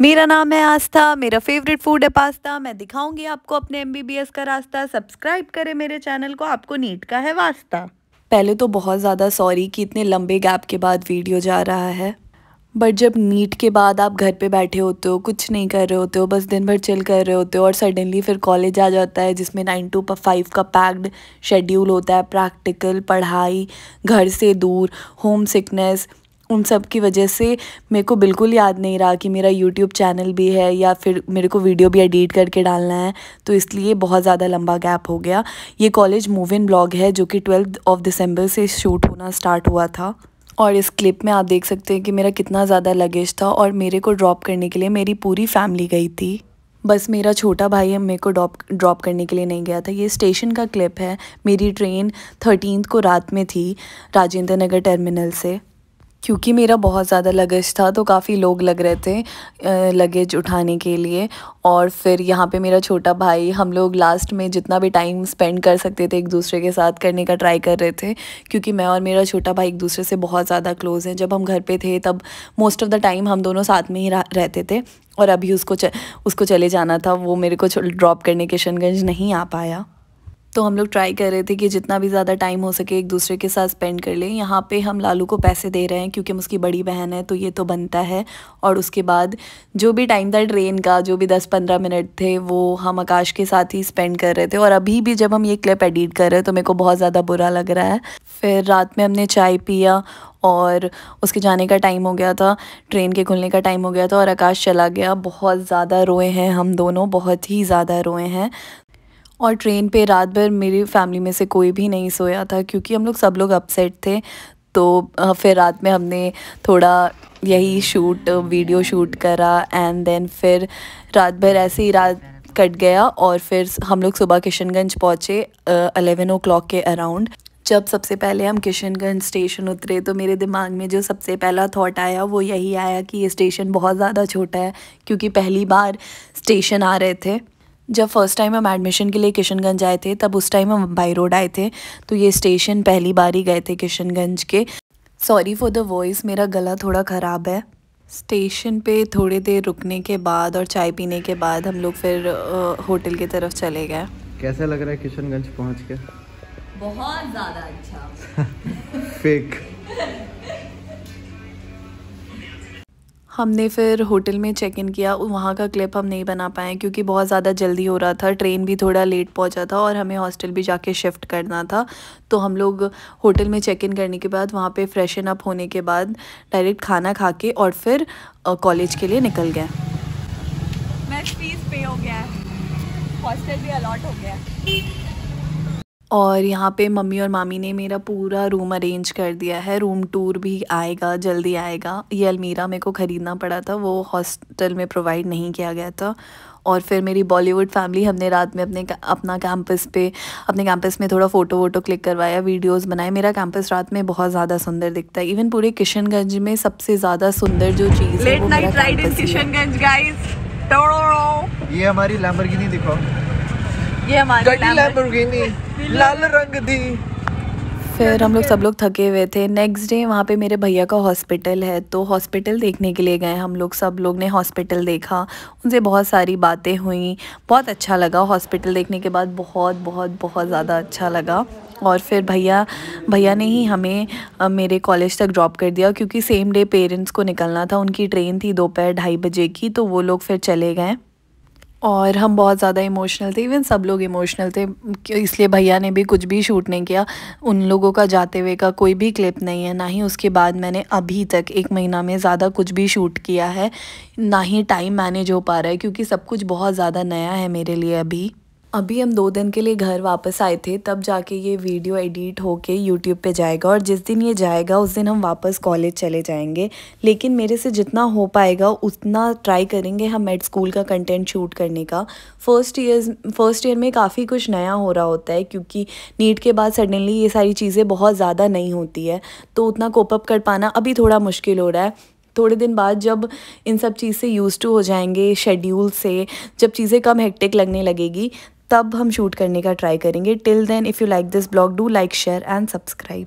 मेरा नाम है आस्था मेरा फेवरेट फूड है पास्ता मैं दिखाऊंगी आपको अपने एम का रास्ता सब्सक्राइब करें मेरे चैनल को आपको नीट का है वास्ता पहले तो बहुत ज़्यादा सॉरी कि इतने लंबे गैप के बाद वीडियो जा रहा है बट जब नीट के बाद आप घर पे बैठे होते हो कुछ नहीं कर रहे होते हो बस दिन भर चिल कर रहे होते हो और सडनली फिर कॉलेज आ जाता है जिसमें नाइन टू फाइव का पैक्ड शेड्यूल होता है प्रैक्टिकल पढ़ाई घर से दूर होम सिकनेस उन सब की वजह से मेरे को बिल्कुल याद नहीं रहा कि मेरा यूट्यूब चैनल भी है या फिर मेरे को वीडियो भी एडिट करके डालना है तो इसलिए बहुत ज़्यादा लंबा गैप हो गया ये कॉलेज मूव इन ब्लॉग है जो कि ट्वेल्थ ऑफ दिसंबर से शूट होना स्टार्ट हुआ था और इस क्लिप में आप देख सकते हैं कि मेरा कितना ज़्यादा लगेज था और मेरे को ड्रॉप करने के लिए मेरी पूरी फैमिली गई थी बस मेरा छोटा भाई है मेरे को ड्रॉप ड्रॉप करने के लिए नहीं गया था ये स्टेशन का क्लिप है मेरी ट्रेन थर्टीन को रात में थी राजेंद्र नगर टर्मिनल से क्योंकि मेरा बहुत ज़्यादा लगेज था तो काफ़ी लोग लग रहे थे लगेज उठाने के लिए और फिर यहाँ पे मेरा छोटा भाई हम लोग लास्ट में जितना भी टाइम स्पेंड कर सकते थे एक दूसरे के साथ करने का ट्राई कर रहे थे क्योंकि मैं और मेरा छोटा भाई एक दूसरे से बहुत ज़्यादा क्लोज़ हैं जब हम घर पे थे तब मोस्ट ऑफ़ द टाइम हम दोनों साथ में ही रहते थे और अभी उसको च, उसको चले जाना था वो मेरे को ड्रॉप करने किशनगंज नहीं आ पाया तो हम लोग ट्राई कर रहे थे कि जितना भी ज़्यादा टाइम हो सके एक दूसरे के साथ स्पेंड कर लें यहाँ पे हम लालू को पैसे दे रहे हैं क्योंकि हम उसकी बड़ी बहन है तो ये तो बनता है और उसके बाद जो भी टाइम था ट्रेन का जो भी दस पंद्रह मिनट थे वो हम आकाश के साथ ही स्पेंड कर रहे थे और अभी भी जब हम ये क्लिप एडिट कर रहे हैं तो मेरे को बहुत ज़्यादा बुरा लग रहा है फिर रात में हमने चाय पिया और उसके जाने का टाइम हो गया था ट्रेन के खुलने का टाइम हो गया था और आकाश चला गया बहुत ज़्यादा रोए हैं हम दोनों बहुत ही ज़्यादा रोए हैं और ट्रेन पे रात भर मेरी फैमिली में से कोई भी नहीं सोया था क्योंकि हम लोग सब लोग अपसेट थे तो फिर रात में हमने थोड़ा यही शूट वीडियो शूट करा एंड देन फिर रात भर ऐसे ही रात कट गया और फिर हम लोग सुबह किशनगंज पहुँचे अलेवन ओ क्लॉक के अराउंड जब सबसे पहले हम किशनगंज स्टेशन उतरे तो मेरे दिमाग में जो सबसे पहला थॉट आया वो यही आया कि ये स्टेशन बहुत ज़्यादा छोटा है क्योंकि पहली बार स्टेशन आ रहे थे जब फर्स्ट टाइम हम एडमिशन के लिए किशनगंज आए थे तब उस टाइम हम बाई रोड आए थे तो ये स्टेशन पहली बार ही गए थे किशनगंज के सॉरी फॉर द वॉइस मेरा गला थोड़ा ख़राब है स्टेशन पे थोड़ी देर रुकने के बाद और चाय पीने के बाद हम लोग फिर होटल की तरफ चले गए कैसा लग रहा है किशनगंज पहुँच के बहुत ज़्यादा अच्छा फेक हमने फिर होटल में चेक इन किया वहाँ का क्लिप हम नहीं बना पाए क्योंकि बहुत ज़्यादा जल्दी हो रहा था ट्रेन भी थोड़ा लेट पहुँचा था और हमें हॉस्टल भी जाके शिफ्ट करना था तो हम लोग होटल में चेक इन करने के बाद वहाँ पे फ्रेशन अप होने के बाद डायरेक्ट खाना खा के और फिर कॉलेज के लिए निकल गए फीस पे हो गया हॉस्टल भी अलॉट हो गया और यहाँ पे मम्मी और मामी ने मेरा पूरा रूम अरेंज कर दिया है रूम टूर भी आएगा जल्दी आएगा ये अलमीरा मेरे को ख़रीदना पड़ा था वो हॉस्टल में प्रोवाइड नहीं किया गया था और फिर मेरी बॉलीवुड फैमिली हमने रात में अपने अपना कैंपस पे अपने कैंपस में थोड़ा फ़ोटो वोटो क्लिक करवाया वीडियोस बनाए मेरा कैंपस रात में बहुत ज़्यादा सुंदर दिखता है इवन पूरे किशनगंज में सबसे ज़्यादा सुंदर जो चीज़ Late है वो मेरा किशनगंज गाइस ये हमारी लैम्बोर्गिनी दिखाओ ये हमारी लैम्बोर्गिनी लाल रंग दी फिर हम लोग सब लोग थके हुए थे नेक्स्ट डे वहाँ पे मेरे भैया का हॉस्पिटल है तो हॉस्पिटल देखने के लिए गए हम लोग सब लोग ने हॉस्पिटल देखा उनसे बहुत सारी बातें हुई बहुत अच्छा लगा हॉस्पिटल देखने के बाद बहुत बहुत बहुत ज़्यादा अच्छा लगा और फिर भैया भैया ने ही हमें मेरे कॉलेज तक ड्रॉप कर दिया क्योंकि सेम डे पेरेंट्स को निकलना था उनकी ट्रेन थी दोपहर ढाई बजे की तो वो लोग फिर चले गए और हम बहुत ज़्यादा इमोशनल थे इवन सब लोग इमोशनल थे इसलिए भैया ने भी कुछ भी शूट नहीं किया उन लोगों का जाते हुए का कोई भी क्लिप नहीं है ना ही उसके बाद मैंने अभी तक एक महीना में ज़्यादा कुछ भी शूट किया है ना ही टाइम मैनेज हो पा रहा है क्योंकि सब कुछ बहुत ज़्यादा नया है मेरे लिए अभी अभी हम दो दिन के लिए घर वापस आए थे तब जाके ये वीडियो एडिट होके यूट्यूब पे जाएगा और जिस दिन ये जाएगा उस दिन हम वापस कॉलेज चले जाएंगे लेकिन मेरे से जितना हो पाएगा उतना ट्राई करेंगे हम एट स्कूल का कंटेंट शूट करने का फर्स्ट ईयर फर्स्ट ईयर में काफ़ी कुछ नया हो रहा होता है क्योंकि नीट के बाद सडनली ये सारी चीज़ें बहुत ज़्यादा नहीं होती है तो उतना कोपअप कर पाना अभी थोड़ा मुश्किल हो रहा है थोड़े दिन बाद जब इन सब चीज़ से यूज़ टू हो जाएंगे शेड्यूल से जब चीज़ें कम हेक्टिक लगने लगेगी तब हम शूट करने का ट्राई करेंगे till then if you like this blog do like share and subscribe